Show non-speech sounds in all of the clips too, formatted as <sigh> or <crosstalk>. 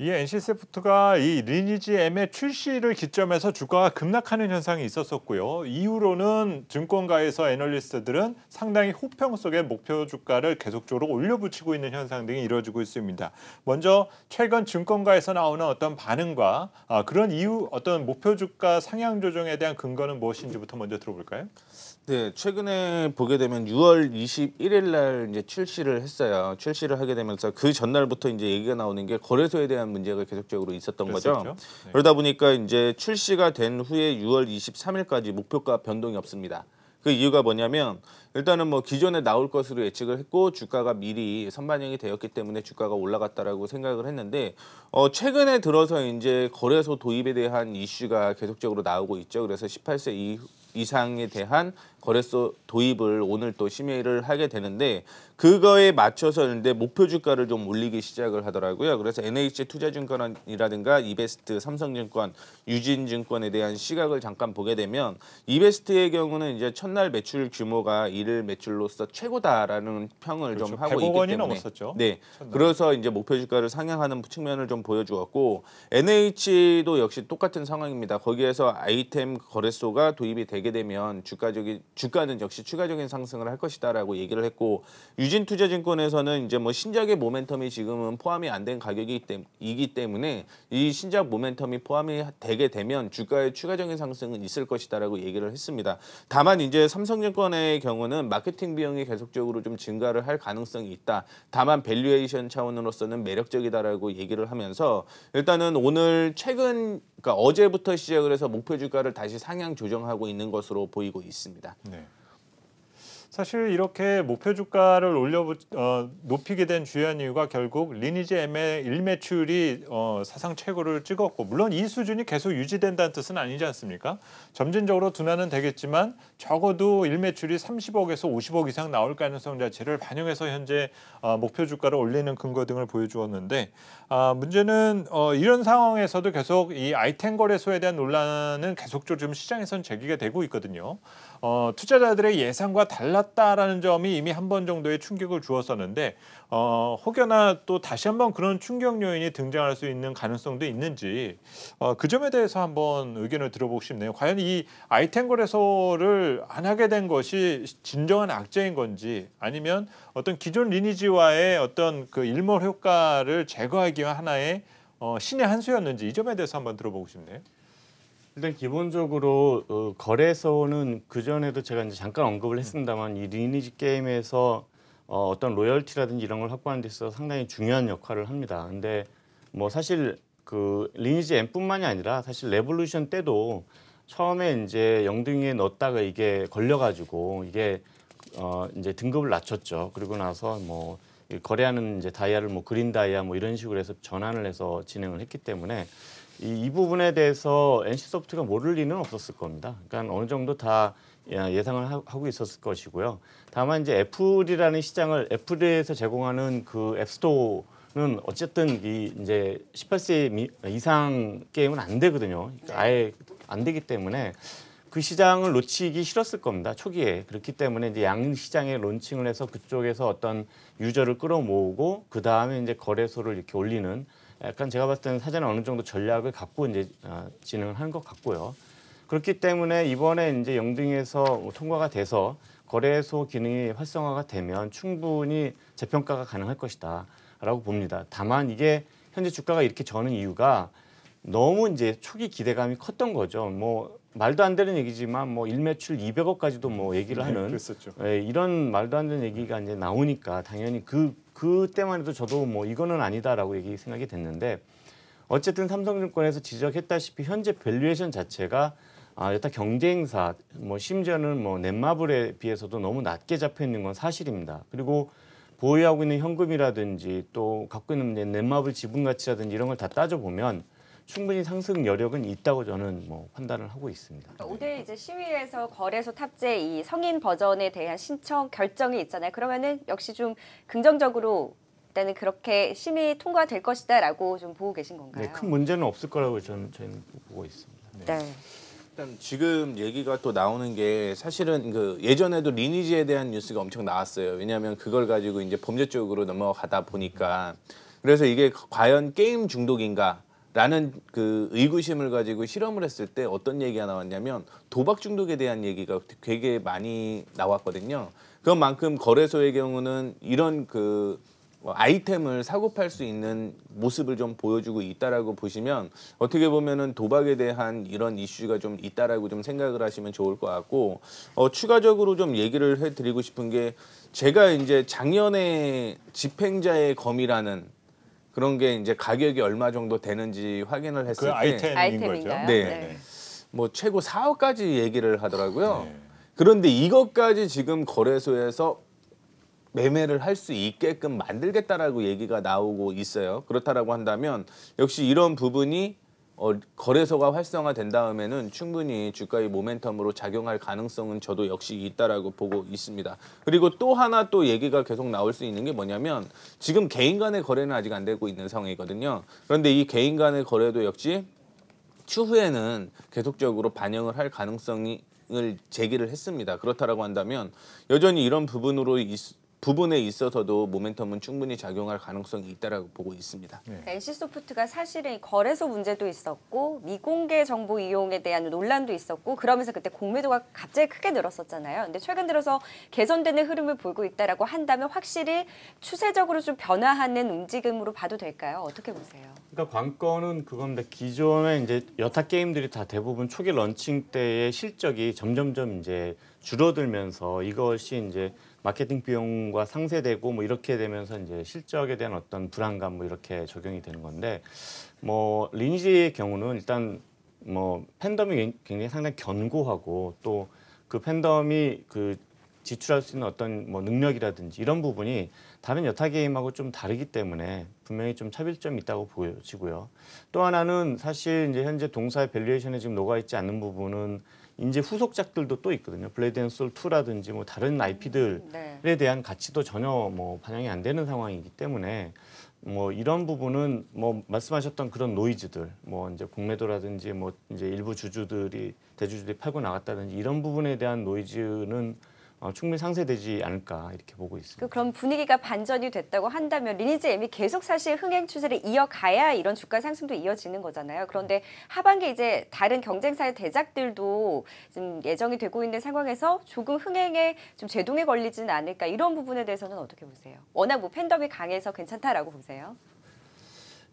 이 NC세프트가 이 리니지 M의 출시를 기점에서 주가가 급락하는 현상이 있었었고요. 이후로는 증권가에서 애널리스트들은 상당히 호평 속에 목표 주가를 계속적으로 올려붙이고 있는 현상 등이 이루어지고 있습니다. 먼저 최근 증권가에서 나오는 어떤 반응과 아, 그런 이후 어떤 목표 주가 상향 조정에 대한 근거는 무엇인지부터 먼저 들어볼까요? 네, 최근에 보게 되면 6월 21일 날 이제 출시를 했어요. 출시를 하게 되면서 그 전날부터 이제 얘기가 나오는 게 거래소에 대한 관한 문제가 계속적으로 있었던 그렇죠. 거죠. 네. 그러다 보니까 이제 출시가 된 후에 6월 23일까지 목표가 변동이 없습니다. 그 이유가 뭐냐면 일단은 뭐 기존에 나올 것으로 예측을 했고 주가가 미리 선반영이 되었기 때문에 주가가 올라갔다라고 생각을 했는데 어 최근에 들어서 이제 거래소 도입에 대한 이슈가 계속적으로 나오고 있죠. 그래서 18세 이, 이상에 대한 거래소 도입을 오늘 또 심의를 하게 되는데 그거에 맞춰서 이제 목표 주가를 좀 올리기 시작을 하더라고요. 그래서 NH 투자증권이라든가 이베스트, 삼성증권, 유진증권에 대한 시각을 잠깐 보게 되면 이베스트의 경우는 이제 첫날 매출 규모가 일일 매출로서 최고다라는 평을 그렇죠. 좀 하고 있기 때문에 넘었었죠. 네. 첫날. 그래서 이제 목표 주가를 상향하는 측면을 좀 보여주었고 NH도 역시 똑같은 상황입니다. 거기에서 아이템 거래소가 도입이 되게 되면 주가적인 주가는 역시 추가적인 상승을 할 것이다라고 얘기를 했고 유 유진투자증권에서는 이제 뭐 신작의 모멘텀이 지금은 포함이 안 된 가격이기 때문에 이 신작 모멘텀이 포함이 되게 되면 주가의 추가적인 상승은 있을 것이다라고 얘기를 했습니다. 다만 이제 삼성증권의 경우는 마케팅 비용이 계속적으로 좀 증가를 할 가능성이 있다. 다만 밸류에이션 차원으로서는 매력적이다라고 얘기를 하면서 일단은 오늘 최근 그러니까 어제부터 시작을 해서 목표 주가를 다시 상향 조정하고 있는 것으로 보이고 있습니다. 네. 사실 이렇게 목표 주가를 올려 어, 높이게 된 주요한 이유가 결국 리니지 M의 일매출이 어, 사상 최고를 찍었고 물론 이 수준이 계속 유지된다는 뜻은 아니지 않습니까? 점진적으로 둔화는 되겠지만 적어도 일매출이 30억에서 50억 이상 나올 가능성 자체를 반영해서 현재 어, 목표 주가를 올리는 근거 등을 보여주었는데 아, 문제는 어, 이런 상황에서도 계속 이 아이템 거래소에 대한 논란은 계속적으로 지금 시장에선 제기가 되고 있거든요. 어, 투자자들의 예상과 달랐다라는 점이 이미 한 번 정도의 충격을 주었었는데 어, 혹여나 또 다시 한번 그런 충격 요인이 등장할 수 있는 가능성도 있는지 어, 그 점에 대해서 한번 의견을 들어보고 싶네요. 과연 이 아이템 거래소를 안 하게 된 것이 진정한 악재인 건지 아니면 어떤 기존 리니지와의 어떤 그 일몰 효과를 제거하기 위한 하나의 어, 신의 한 수였는지 이 점에 대해서 한번 들어보고 싶네요. 일단 기본적으로 어, 거래소는 그 전에도 제가 이제 잠깐 언급을 했습니다만 이 리니지 게임에서 어, 어떤 로열티라든지 이런 걸 확보하는 데 있어서 상당히 중요한 역할을 합니다. 근데 뭐 사실 그 리니지 M뿐만이 아니라 사실 레볼루션 때도 처음에 이제 영등위에 넣었다가 이게 걸려가지고 이게 어 이제 등급을 낮췄죠. 그리고 나서 뭐 거래하는 이제 다이아를 뭐 그린 다이아 뭐 이런 식으로 해서 전환을 해서 진행을 했기 때문에 이, 이 부분에 대해서 NC 소프트가 모를 리는 없었을 겁니다. 그러니까 어느 정도 다 예, 예상을 하고 있었을 것이고요. 다만 이제 애플이라는 시장을 애플에서 제공하는 그 앱스토어 는 어쨌든 이 이제 18세 미, 이상 게임은 안 되거든요. 그러니까 네. 아예 안 되기 때문에 그 시장을 놓치기 싫었을 겁니다. 초기에 그렇기 때문에 이제 양 시장에 론칭을 해서 그쪽에서 어떤 유저를 끌어모으고 그 다음에 이제 거래소를 이렇게 올리는 약간 제가 봤을 때는 사전에 어느 정도 전략을 갖고 이제 어, 진행을 하는 것 같고요. 그렇기 때문에 이번에 이제 영등에서 뭐 통과가 돼서 거래소 기능이 활성화가 되면 충분히 재평가가 가능할 것이다라고 봅니다. 다만 이게 현재 주가가 이렇게 저는 이유가 너무 이제 초기 기대감이 컸던 거죠. 뭐 말도 안 되는 얘기지만 뭐 일매출 200억까지도 뭐 얘기를 네, 하는 네, 예, 이런 말도 안 되는 얘기가 이제 나오니까 당연히 그 그때만 해도 저도 뭐 이거는 아니다라고 얘기 생각이 됐는데 어쨌든 삼성증권에서 지적했다시피 현재 밸류에이션 자체가 아, 여타 경쟁사뭐 심지어는 뭐 넷마블에 비해서도 너무 낮게 잡혀 있는 건 사실입니다. 그리고 보유하고 있는 현금이라든지 또 갖고 있는 넷마블 지분 가치라든지 이런 걸 다 따져 보면 충분히 상승 여력은 있다고 저는 뭐 판단을 하고 있습니다. 그러니까 오늘 이제 시위에서 거래소 탑재 이 성인 버전에 대한 신청 결정이 있잖아요. 그러면은 역시 좀 긍정적으로 일단은 그렇게 심의 통과될 것이다라고 좀 보고 계신 건가요? 네, 큰 문제는 없을 거라고 저는 저는 보고 있습니다. 네. 네. 일단 지금 얘기가 또 나오는 게 사실은 그 예전에도 리니지에 대한 뉴스가 엄청 나왔어요. 왜냐하면 그걸 가지고 이제 범죄 쪽으로 넘어가다 보니까 그래서 이게 과연 게임 중독인가 라는 그 의구심을 가지고 실험을 했을 때 어떤 얘기가 나왔냐면 도박 중독에 대한 얘기가 되게 많이 나왔거든요. 그만큼 거래소의 경우는 이런 그 뭐 아이템을 사고 팔 수 있는 모습을 좀 보여주고 있다라고 보시면 어떻게 보면은 도박에 대한 이런 이슈가 좀 있다라고 좀 생각을 하시면 좋을 것 같고 어, 추가적으로 좀 얘기를 해드리고 싶은 게 제가 이제 작년에 집행자의 검이라는 그런 게 이제 가격이 얼마 정도 되는지 확인을 했을 그때 아이템인 거죠. 아이템인가요? 네. 네. 뭐 최고 4억까지 얘기를 하더라고요. 네. 그런데 이것까지 지금 거래소에서 매매를 할 수 있게끔 만들겠다라고 얘기가 나오고 있어요. 그렇다라고 한다면 역시 이런 부분이 어, 거래소가 활성화된 다음에는 충분히 주가의 모멘텀으로 작용할 가능성은 저도 역시 있다라고 보고 있습니다. 그리고 또 하나 또 얘기가 계속 나올 수 있는 게 뭐냐면 지금 개인 간의 거래는 아직 안 되고 있는 상황이거든요. 그런데 이 개인 간의 거래도 역시 추후에는 계속적으로 반영을 할 가능성이 을 제기를 했습니다. 그렇다라고 한다면 여전히 이런 부분으로 있, 부분에 있어서도 모멘텀은 충분히 작용할 가능성이 있다라고 보고 있습니다. 네. 그러소프트가 그러니까 사실은 거래소 문제도 있었고 미공개 정보 이용에 대한 논란도 있었고 그러면서 그때 공매도가 갑자기 크게 늘었었잖아요. 근데 최근 들어서 개선되는 흐름을 보고 있다라고 한다면 확실히 추세적으로 좀 변화하는 움직임으로 봐도 될까요? 어떻게 보세요? 그러니까 관건은 그건데 기존에 이제 여타 게임들이 다 대부분 초기 런칭 때의 실적이 점점점 이제 줄어들면서 이것이 이제 마케팅 비용과 상쇄되고 뭐 이렇게 되면서 이제 실적에 대한 어떤 불안감 뭐 이렇게 적용이 되는 건데 뭐 리니지의 경우는 일단 뭐 팬덤이 굉장히 상당히 견고하고 또 그 팬덤이 그 지출할 수 있는 어떤 뭐 능력이라든지 이런 부분이 다른 여타 게임하고 좀 다르기 때문에 분명히 좀 차별점이 있다고 보여지고요. 또 하나는 사실 이제 현재 동사의 밸류에이션에 지금 녹아 있지 않는 부분은 이제 후속작들도 또 있거든요. 블레이드 앤솔 2라든지 뭐 다른 IP들에 음, 네. 대한 가치도 전혀 뭐 반영이 안 되는 상황이기 때문에 뭐 이런 부분은 뭐 말씀하셨던 그런 노이즈들 뭐 이제 공매도라든지 뭐 이제 일부 주주들이 대주주들이 팔고 나갔다든지 이런 부분에 대한 노이즈는 어, 충분히 상쇄되지 않을까 이렇게 보고 있습니다. 그, 그런 분위기가 반전이 됐다고 한다면 리니지 M이 계속 사실 흥행 추세를 이어가야 이런 주가 상승도 이어지는 거잖아요. 그런데 하반기 이제 다른 경쟁사의 대작들도 지금 예정이 되고 있는 상황에서 조금 흥행에 좀 제동이 걸리진 않을까 이런 부분에 대해서는 어떻게 보세요? 워낙 뭐 팬덤이 강해서 괜찮다라고 보세요?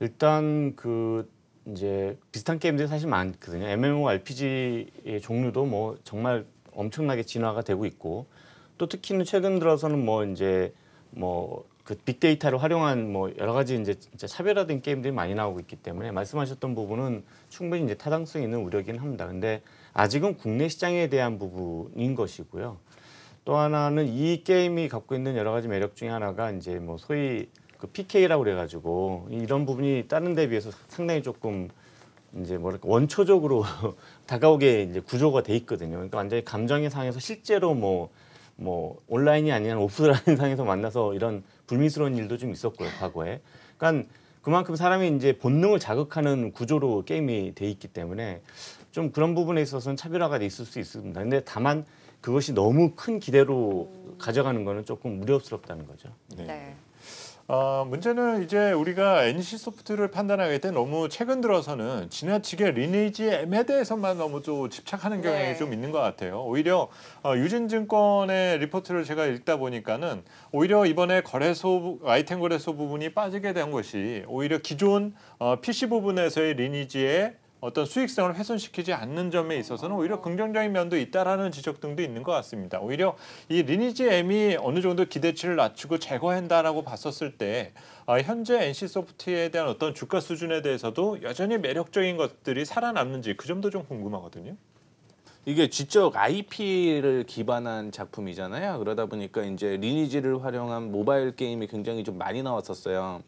일단 그 이제 비슷한 게임들이 사실 많거든요. MMORPG의 종류도 뭐 정말 엄청나게 진화가 되고 있고 또특히 최근 들어서는 뭐 이제 뭐 그 빅데이터를 활용한 뭐 여러 가지 이제 차별화된 게임들이 많이 나오고 있기 때문에 말씀하셨던 부분은 충분히 이제 타당성 있는 우려긴 합니다. 근데 아직은 국내 시장에 대한 부분인 것이고요. 또 하나는 이 게임이 갖고 있는 여러 가지 매력 중에 하나가 이제 뭐 소위 그 PK라고 그래가지고 이런 부분이 다른 데 비해서 상당히 조금 이제 뭐랄까 원초적으로 <laughs> 다가오게 이제 구조가 돼 있거든요. 그러니까 완전히 감정의 상에서 실제로 뭐, 뭐 온라인이 아니라 오프라인 <laughs> 상에서 만나서 이런 불미스러운 일도 좀 있었고요, 과거에. 그러니까 그만큼 사람이 이제 본능을 자극하는 구조로 게임이 돼 있기 때문에 좀 그런 부분에 있어서는 차별화가 있을 수 있습니다. 근데 다만 그것이 너무 큰 기대로 가져가는 거는 조금 우려스럽다는 거죠. 네. 어, 문제는 이제 우리가 NC 소프트를 판단하기 때 너무 최근 들어서는 지나치게 리니지 M에 대해서만 너무 좀 집착하는 네. 경향이 네. 좀 있는 것 같아요. 오히려 어, 유진증권의 리포트를 제가 읽다 보니까는 오히려 이번에 거래소 아이템 거래소 부분이 빠지게 된 것이 오히려 기존 어, PC 부분에서의 리니지에 어떤 수익성을 훼손시키지 않는 점에 있어서는 오히려 긍정적인 면도 있다라는 지적 등도 있는 것 같습니다. 오히려 이 리니지 M이 어느 정도 기대치를 낮추고 제거한다라고 봤었을 때 어, 현재 NC 소프트에 대한 어떤 주가 수준에 대해서도 여전히 매력적인 것들이 살아남는지 그 점도 좀 궁금하거든요. 이게 지적 IP를 기반한 작품이잖아요. 그러다 보니까 이제 리니지를 활용한 모바일 게임이 굉장히 좀 많이 나왔었어요.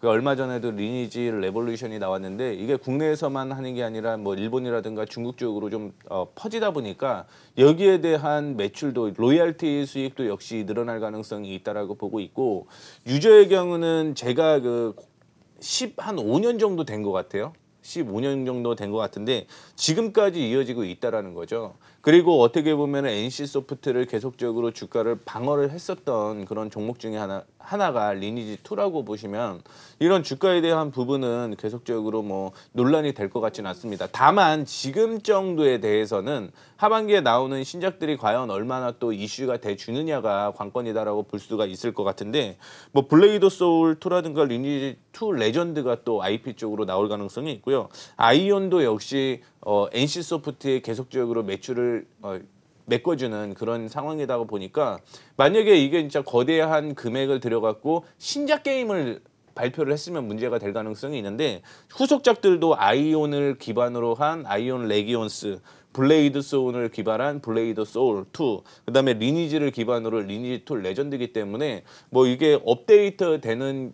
그 얼마 전에도 리니지 레볼루션이 나왔는데 이게 국내에서만 하는 게 아니라 뭐 일본이라든가 중국 쪽으로 좀 어, 퍼지다 보니까 여기에 대한 매출도 로열티 수익도 역시 늘어날 가능성이 있다라고 보고 있고 유저의 경우는 제가 그십한 5년 정도 된 것 같아요. 15년 정도 된 것 같은데 지금까지 이어지고 있다라는 거죠. 그리고 어떻게 보면 NC 소프트를 계속적으로 주가를 방어를 했었던 그런 종목 중에 하나 하나가 리니지 2라고 보시면 이런 주가에 대한 부분은 계속적으로 뭐 논란이 될 것 같지는 않습니다. 다만 지금 정도에 대해서는 하반기에 나오는 신작들이 과연 얼마나 또 이슈가 돼 주느냐가 관건이다라고 볼 수가 있을 것 같은데 뭐 블레이드 소울 2라든가 리니지 2 레전드가 또 IP 쪽으로 나올 가능성이 있고요. 아이온도 역시 어, NC 소프트의 계속적으로 매출을 어, 메꿔주는 그런 상황이다 고 보니까 만약에 이게 진짜 거대한 금액을 들여갖고 신작 게임을 발표를 했으면 문제가 될 가능성이 있는데 후속작들도 아이온을 기반으로 한 아이온 레기온스 블레이드 소울을 기반한 블레이드 소울 2 그다음에 리니지를 기반으로 리니지 2 레전드이기 때문에 뭐 이게 업데이트 되는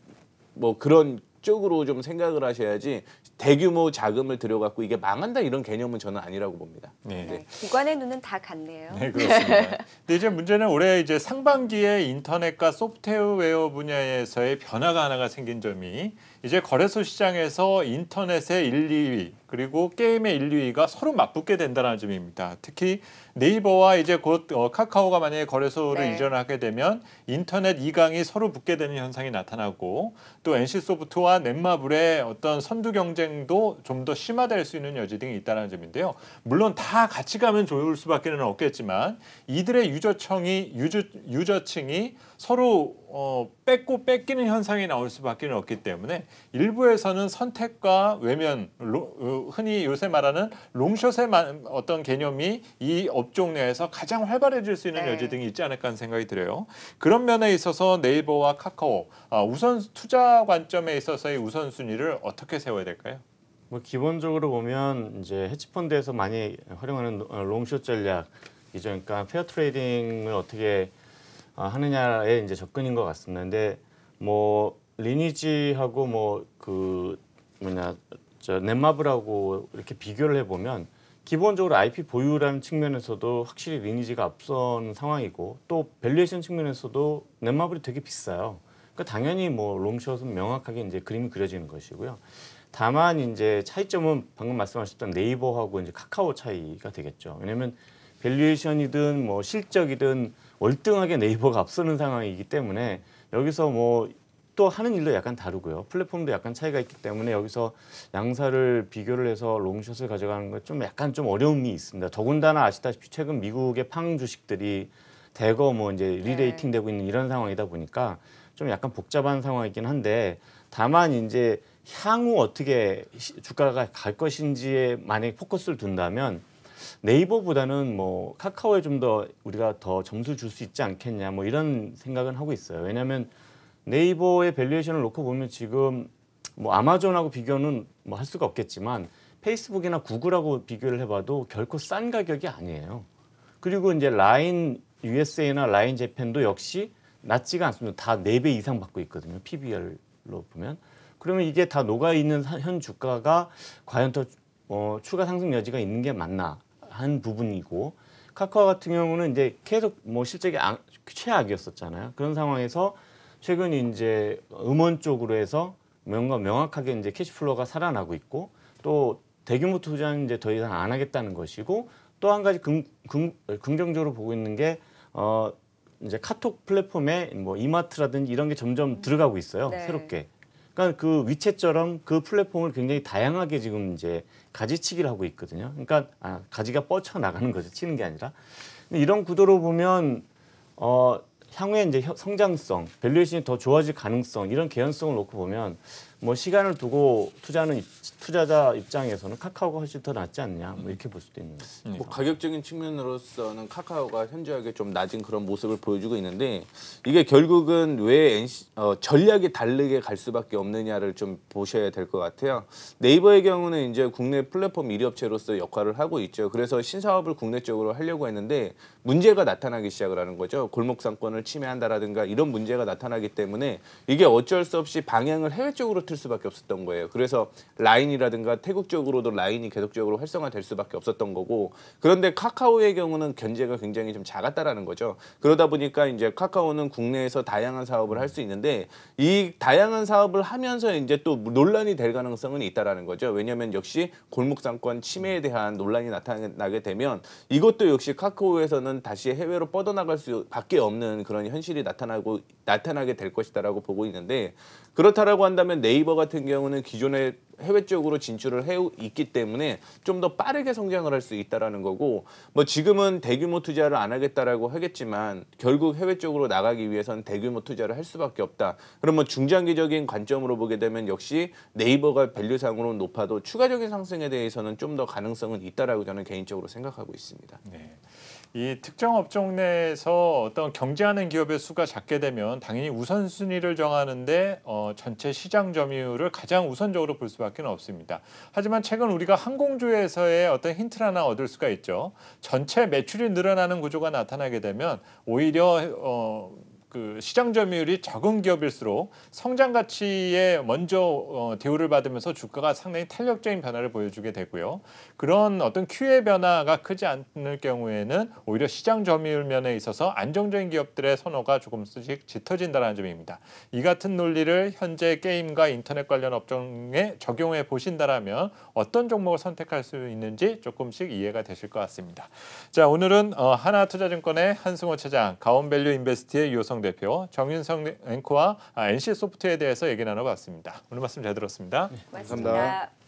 뭐 그런 적극으로좀 생각을 하셔야지 대규모 자금을 들여갖고 이게 망한다 이런 개념은 저는 아니라고 봅니다. 네. 네. 네 기관의 눈은 다 같네요. 네 그렇습니다. <laughs> 근데 이제 문제는 올해 이제 상반기에 인터넷과 소프트웨어 분야에서의 변화가 하나가 생긴 점이 이제 거래소 시장에서 인터넷의 1, 2위 그리고 게임의 1, 2위가 서로 맞붙게 된다는 점입니다. 특히 네이버와 이제 곧 어, 카카오가 만약에 거래소를 네. 이전하게 되면 인터넷 이강이 서로 붙게 되는 현상이 나타나고 또 NC소프트와 넷마블의 어떤 선두 경쟁도 좀 더 심화될 수 있는 여지 등이 있다는 점인데요. 물론 다 같이 가면 좋을 수밖에 는 없겠지만 이들의 유저층이 유저, 유저층이 서로 어, 뺏고 뺏기는 현상이 나올 수밖에 없기 때문에 일부에서는 선택과 외면, 로, 흔히 요새 말하는 롱숏의 어떤 개념이 이 업종 내에서 가장 활발해질 수 있는 네. 여지 등이 있지 않을까 하는 생각이 들어요. 그런 면에 있어서 네이버와 카카오 아, 우선 투자 관점에 있어서의 우선순위를 어떻게 세워야 될까요? 뭐 기본적으로 보면 이제 헤지펀드에서 많이 활용하는 어, 롱숏 전략 이죠. 그러니까 페어 트레이딩을 어떻게 아, 하느냐의 이제 접근인 것 같습니다. 근데 뭐 리니지하고 뭐 그 뭐냐 저 넷마블하고 이렇게 비교를 해보면 기본적으로 IP 보유라는 측면에서도 확실히 리니지가 앞선 상황이고 또 밸류에이션 측면에서도 넷마블이 되게 비싸요. 그러니까 당연히 뭐 롱숏은 명확하게 이제 그림이 그려지는 것이고요. 다만 이제 차이점은 방금 말씀하셨던 네이버하고 이제 카카오 차이가 되겠죠. 왜냐면 밸류에이션이든 뭐 실적이든 월등하게 네이버가 앞서는 상황이기 때문에 여기서 뭐 또 하는 일도 약간 다르고요. 플랫폼도 약간 차이가 있기 때문에 여기서 양사를 비교를 해서 롱샷을 가져가는 건 좀 약간 좀 어려움이 있습니다. 더군다나 아시다시피 최근 미국의 팡 주식들이 대거 뭐 이제 네. 리레이팅 되고 있는 이런 상황이다 보니까 좀 약간 복잡한 상황이긴 한데 다만 이제 향후 어떻게 주가가 갈 것인지에 만약에 포커스를 둔다면 네이버보다는 뭐 카카오에 좀 더 우리가 더 점수를 줄수 있지 않겠냐 뭐 이런 생각은 하고 있어요. 왜냐하면 네이버의 밸류에이션을 놓고 보면 지금 뭐 아마존하고 비교는 뭐 할 수가 없겠지만 페이스북이나 구글하고 비교를 해봐도 결코 싼 가격이 아니에요. 그리고 이제 라인 USA나 라인 재팬도 역시 낮지가 않습니다. 다 네 배 이상 받고 있거든요. PBR로 보면. 그러면 이게 다 녹아 있는 현 주가가 과연 더 어, 추가 상승 여지가 있는 게 맞나? 한 부분이고 카카오 같은 경우는 이제 계속 뭐실제 악, 최악이었었잖아요. 그런 상황에서 최근 이제 음원 쪽으로 해서 뭔가 명확하게 이제 캐시플로가 살아나고 있고 또 대규모 투자는 이제 더 이상 안 하겠다는 것이고 또 한 가지 긍, 긍, 긍정적으로 보고 있는 게 어, 이제 카톡 플랫폼에 뭐 이마트라든지 이런 게 점점 들어가고 있어요. 네. 새롭게. 그러니까 그 위챗처럼 그 플랫폼을 굉장히 다양하게 지금 이제 가지치기를 하고 있거든요. 그러니까 아, 가지가 뻗쳐 나가는 거죠. 치는 게 아니라. 이런 구도로 보면 어, 향후에 이제 성장성, 밸류에이션이 더 좋아질 가능성 이런 개연성을 놓고 보면 뭐 시간을 두고 투자는 투자자 입장에서는 카카오가 훨씬 더 낫지 않냐 뭐 이렇게 볼 수도 있는 거죠. 뭐 그러니까. 가격적인 측면으로서는 카카오가 현저하게 좀 낮은 그런 모습을 보여주고 있는데 이게 결국은 왜 NC, 어, 전략이 다르게 갈 수밖에 없느냐를 좀 보셔야 될 것 같아요. 네이버의 경우는 이제 국내 플랫폼 1위 업체로서 역할을 하고 있죠. 그래서 신사업을 국내 쪽으로 하려고 했는데 문제가 나타나기 시작을 하는 거죠. 골목상권을 침해한다라든가 이런 문제가 나타나기 때문에 이게 어쩔 수 없이 방향을 해외 쪽으로 틀 수밖에 없었던 거예요. 그래서 라인이라든가 태국 쪽으로도 라인이 계속적으로 활성화될 수밖에 없었던 거고 그런데 카카오의 경우는 견제가 굉장히 좀 작았다라는 거죠. 그러다 보니까 이제 카카오는 국내에서 다양한 사업을 할 수 있는데 이 다양한 사업을 하면서 이제 또 논란이 될 가능성은 있다라는 거죠. 왜냐하면 역시 골목상권 침해에 대한 논란이 나타나게 되면 이것도 역시 카카오에서는 다시 해외로 뻗어나갈 수밖에 없는 그런 현실이 나타나고 나타나게 될 것이다라고 보고 있는데 그렇다라고 한다면 네이 네이버 같은 경우는 기존에 해외 쪽으로 진출을 해 있기 때문에 좀 더 빠르게 성장을 할 수 있다라는 거고 뭐 지금은 대규모 투자를 안 하겠다라고 하겠지만 결국 해외 쪽으로 나가기 위해선 대규모 투자를 할 수밖에 없다. 그러면 뭐 중장기적인 관점으로 보게 되면 역시 네이버가 밸류상으로 높아도 추가적인 상승에 대해서는 좀 더 가능성은 있다라고 저는 개인적으로 생각하고 있습니다. 네. 이 특정 업종 내에서 어떤 경쟁하는 기업의 수가 작게 되면 당연히 우선순위를 정하는데 어, 전체 시장 점유율을 가장 우선적으로 볼 수밖에 수밖에 없습니다. 하지만 최근 우리가 항공주에서의 어떤 힌트를 하나 얻을 수가 있죠. 전체 매출이 늘어나는 구조가 나타나게 되면 오히려 어, 그 시장 점유율이 적은 기업일수록 성장 가치에 먼저 어, 대우를 받으면서 주가가 상당히 탄력적인 변화를 보여주게 되고요. 그런 어떤 q 의 변화가 크지 않을 경우에는 오히려 시장 점유율 면에 있어서 안정적인 기업들의 선호가 조금씩 짙어진다는 점입니다. 이 같은 논리를 현재 게임과 인터넷 관련 업종에 적용해 보신다면 어떤 종목을 선택할 수 있는지 조금씩 이해가 되실 것 같습니다. 자 오늘은 어, 하나투자증권의 한승호 차장, 가온밸류 인베스트의 유성 대표, 정윤성 앵커와 아, NC소프트에 대해서 얘기 나눠봤습니다. 오늘 말씀 잘 들었습니다. 네, 고맙습니다. 감사합니다.